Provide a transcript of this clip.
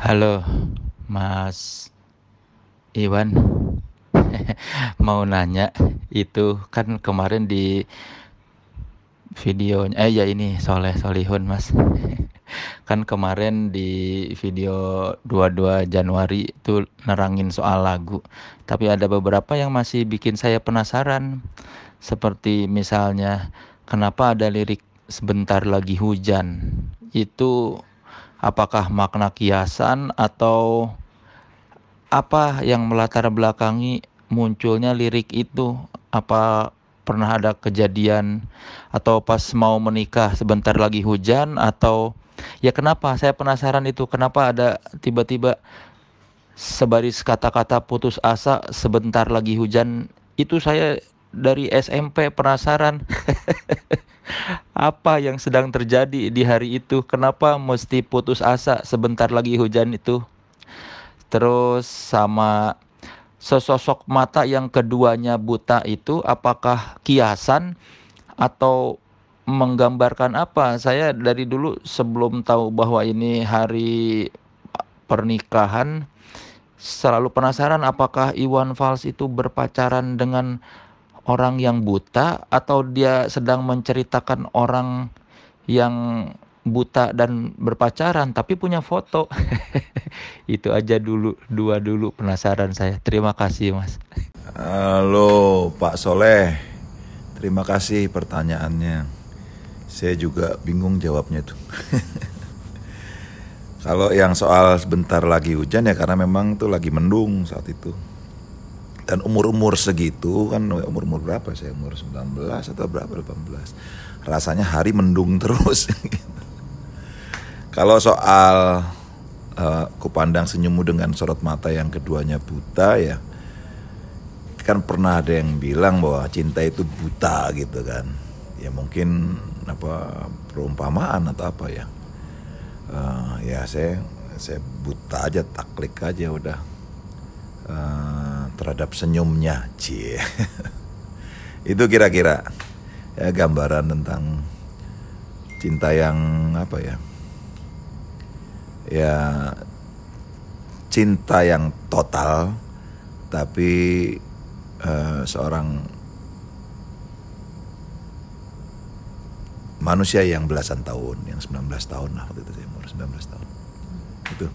Halo, Mas Iwan. Mau nanya, itu kan kemarin di videonya, eh ya ini Soleh Solihun, Mas. kan kemarin di video 22 Januari itu nerangin soal lagu. Tapi ada beberapa yang masih bikin saya penasaran. Seperti misalnya, kenapa ada lirik sebentar lagi hujan? Itu apakah makna kiasan atau apa yang melatar belakangi munculnya lirik itu apa pernah ada kejadian atau pas mau menikah sebentar lagi hujan atau ya kenapa saya penasaran itu kenapa ada tiba-tiba sebaris kata-kata putus asa sebentar lagi hujan itu saya dari SMP penasaran apa yang sedang terjadi di hari itu, kenapa mesti putus asa sebentar lagi hujan itu. Terus sama sesosok mata yang keduanya buta itu apakah kiasan atau menggambarkan apa? Saya dari dulu sebelum tahu bahwa ini hari pernikahan selalu penasaran apakah Iwan Fals itu berpacaran dengan orang yang buta atau dia sedang menceritakan orang yang buta dan berpacaran tapi punya foto. Itu aja dulu, dua dulu penasaran saya. Terima kasih, Mas. Halo, Pak Soleh. Terima kasih pertanyaannya. Saya juga bingung jawabnya itu. Kalau yang soal sebentar lagi hujan ya karena memang itu lagi mendung saat itu dan umur-umur segitu kan umur-umur berapa saya umur 19 atau berapa 18 rasanya hari mendung terus kalau soal uh, kupandang senyummu dengan sorot mata yang keduanya buta ya kan pernah ada yang bilang bahwa cinta itu buta gitu kan ya mungkin apa perumpamaan atau apa ya uh, ya saya saya buta aja taklik aja udah uh, terhadap senyumnya. Cie. Itu kira-kira ya, gambaran tentang cinta yang apa ya? Ya cinta yang total tapi uh, seorang manusia yang belasan tahun, yang 19 tahun lah waktu itu saya umur 19 tahun. Itu.